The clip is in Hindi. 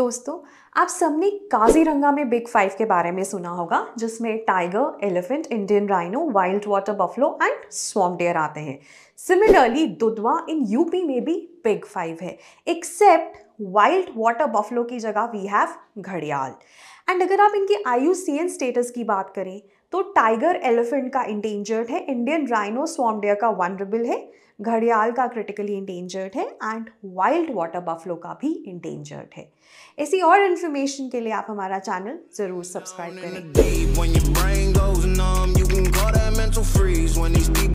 दोस्तों आप सबने काजीरंगा में बिग फाइव के बारे में सुना होगा जिसमें tiger elephant Indian rhino wild water buffalo and swamp deer आते हैं सिमिलरली दुधवा इन यूपी में भी बिग फाइव है एक्सेप्ट वाइल्ड वाटर बफलो की जगह वी हैव घड़ियाल एंड अगर आप इनके आई स्टेटस की बात करें तो टाइगर एलिफेंट का इंडेंजर्ड है इंडियन राइनो स्वामडेयर का वनरेबल है घड़ियाल का क्रिटिकली इंडेंजर्ड है एंड वाइल्ड वाटर बफलो का भी इंडेंजर्ड है ऐसी और इन्फॉर्मेशन के लिए आप हमारा चैनल ज़रूर सब्सक्राइब करें